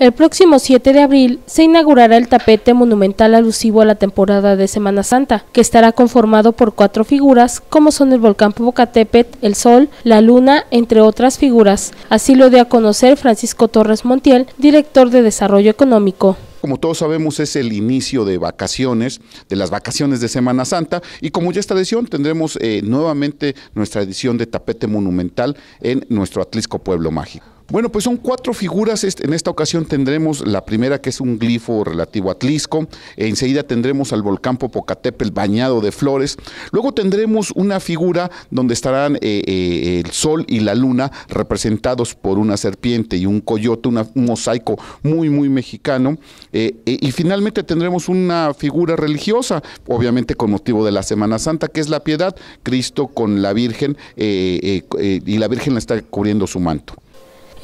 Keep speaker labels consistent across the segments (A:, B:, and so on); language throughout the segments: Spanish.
A: El próximo 7 de abril se inaugurará el tapete monumental alusivo a la temporada de Semana Santa, que estará conformado por cuatro figuras, como son el volcán Popocatépetl, el sol, la luna, entre otras figuras. Así lo dio a conocer Francisco Torres Montiel, director de Desarrollo Económico
B: como todos sabemos es el inicio de vacaciones, de las vacaciones de Semana Santa y como ya esta edición tendremos eh, nuevamente nuestra edición de tapete monumental en nuestro Atlisco Pueblo Mágico. Bueno, pues son cuatro figuras. Este, en esta ocasión tendremos la primera, que es un glifo relativo a Tlisco. enseguida tendremos al volcán Popocatépetl bañado de flores. Luego tendremos una figura donde estarán eh, eh, el sol y la luna representados por una serpiente y un coyote, un mosaico muy, muy mexicano. Eh, y finalmente tendremos una figura religiosa, obviamente con motivo de la Semana Santa, que es la piedad, Cristo con la Virgen, y la Virgen la está cubriendo su manto.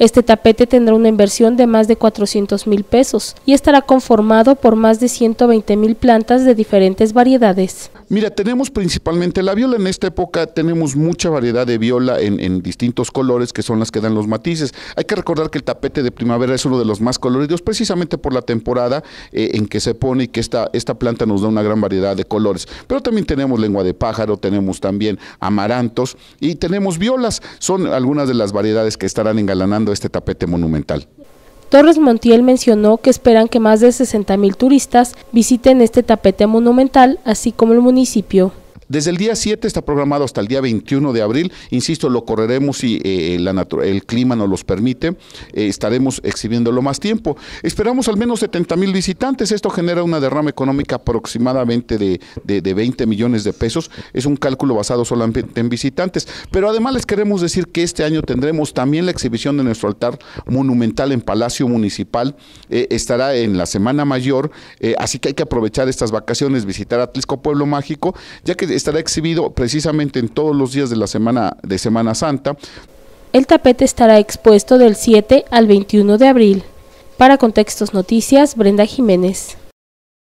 A: Este tapete tendrá una inversión de más de 400 mil pesos y estará conformado por más de 120 mil plantas de diferentes variedades.
B: Mira, tenemos principalmente la viola en esta época, tenemos mucha variedad de viola en, distintos colores que son las que dan los matices. Hay que recordar que el tapete de primavera es uno de los más coloridos precisamente por la temporada eh, en que se pone y que esta, esta planta nos da una gran variedad de colores. Pero también tenemos lengua de pájaro, tenemos también amarantos y tenemos violas. Son algunas de las variedades que estarán engalanando este tapete monumental.
A: Torres Montiel mencionó que esperan que más de mil turistas visiten este tapete monumental, así como el municipio.
B: Desde el día 7 está programado hasta el día 21 de abril. Insisto, lo correremos si eh, el clima nos los permite. Eh, estaremos exhibiéndolo más tiempo. Esperamos al menos 70 mil visitantes. Esto genera una derrama económica aproximadamente de, de, de 20 millones de pesos. Es un cálculo basado solamente en visitantes. Pero además les queremos decir que este año tendremos también la exhibición de nuestro altar monumental en Palacio Municipal. Eh, estará en la Semana Mayor. así que hay que aprovechar estas vacaciones, visitar Atlisco Pueblo Mágico, ya que estará exhibido precisamente en todos los días de la semana de Semana Santa.
A: El tapete estará expuesto del 7 al 21 de abril. Para Contextos Noticias, Brenda Jiménez.